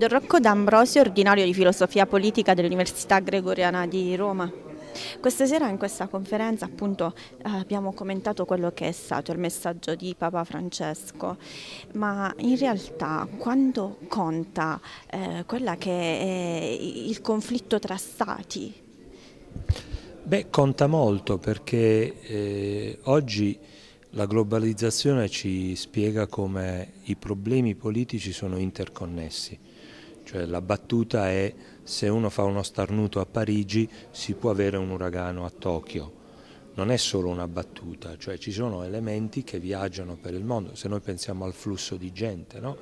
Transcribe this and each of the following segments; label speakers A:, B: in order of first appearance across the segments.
A: Don Rocco D'Ambrosio, ordinario di filosofia politica dell'Università Gregoriana di Roma. Questa sera in questa conferenza appunto eh, abbiamo commentato quello che è stato il messaggio di Papa Francesco, ma in realtà quando conta eh, quella che è il conflitto tra stati?
B: Beh, conta molto perché eh, oggi la globalizzazione ci spiega come i problemi politici sono interconnessi cioè la battuta è se uno fa uno starnuto a Parigi si può avere un uragano a Tokyo non è solo una battuta, cioè ci sono elementi che viaggiano per il mondo, se noi pensiamo al flusso di gente, no?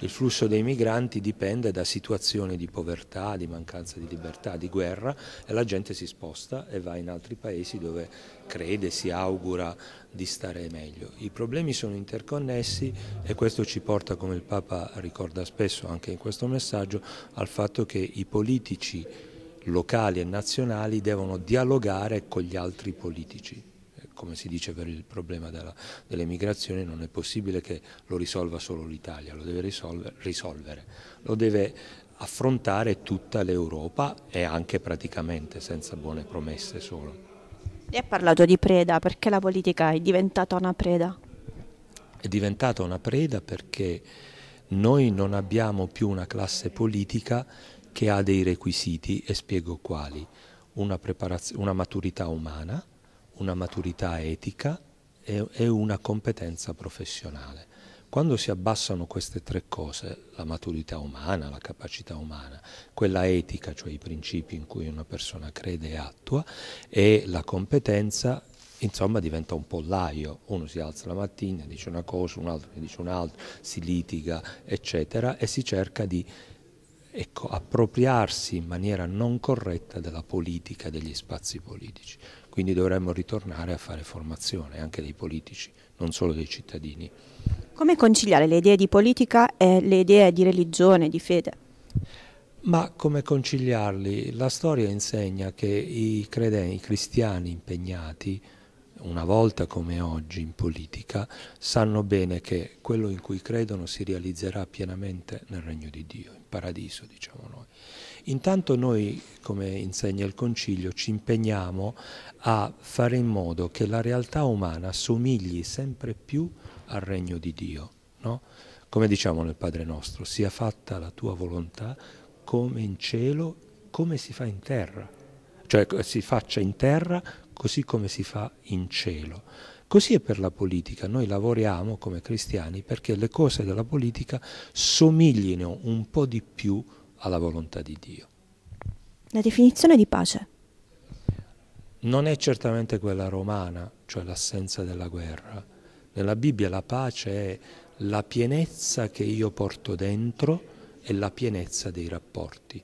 B: il flusso dei migranti dipende da situazioni di povertà, di mancanza di libertà, di guerra e la gente si sposta e va in altri paesi dove crede, si augura di stare meglio. I problemi sono interconnessi e questo ci porta, come il Papa ricorda spesso anche in questo messaggio, al fatto che i politici locali e nazionali devono dialogare con gli altri politici. Eh, come si dice per il problema delle migrazioni non è possibile che lo risolva solo l'Italia, lo deve risolvere, risolvere, lo deve affrontare tutta l'Europa e anche praticamente senza buone promesse solo.
A: Lei ha parlato di preda, perché la politica è diventata una preda?
B: È diventata una preda perché noi non abbiamo più una classe politica che ha dei requisiti e spiego quali. Una, una maturità umana, una maturità etica e, e una competenza professionale. Quando si abbassano queste tre cose, la maturità umana, la capacità umana, quella etica, cioè i principi in cui una persona crede e attua, e la competenza, insomma diventa un pollaio, uno si alza la mattina, dice una cosa, un altro dice un'altra, si litiga, eccetera, e si cerca di ecco, appropriarsi in maniera non corretta della politica, degli spazi politici. Quindi dovremmo ritornare a fare formazione anche dei politici, non solo dei cittadini.
A: Come conciliare le idee di politica e le idee di religione, di fede?
B: Ma come conciliarli? La storia insegna che i, credenti, i cristiani impegnati una volta come oggi in politica, sanno bene che quello in cui credono si realizzerà pienamente nel regno di Dio, in paradiso diciamo noi. Intanto noi, come insegna il Concilio, ci impegniamo a fare in modo che la realtà umana somigli sempre più al regno di Dio. No? Come diciamo nel Padre nostro, sia fatta la tua volontà come in cielo, come si fa in terra, cioè si faccia in terra così come si fa in cielo. Così è per la politica, noi lavoriamo come cristiani perché le cose della politica somiglino un po' di più alla volontà di Dio.
A: La definizione di pace?
B: Non è certamente quella romana, cioè l'assenza della guerra. Nella Bibbia la pace è la pienezza che io porto dentro e la pienezza dei rapporti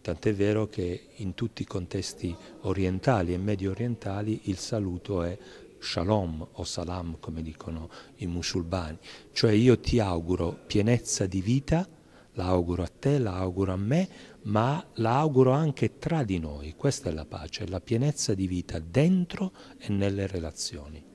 B: tant'è vero che in tutti i contesti orientali e medio orientali il saluto è shalom o salam come dicono i musulmani, cioè io ti auguro pienezza di vita, la auguro a te, la auguro a me, ma la auguro anche tra di noi, questa è la pace, la pienezza di vita dentro e nelle relazioni.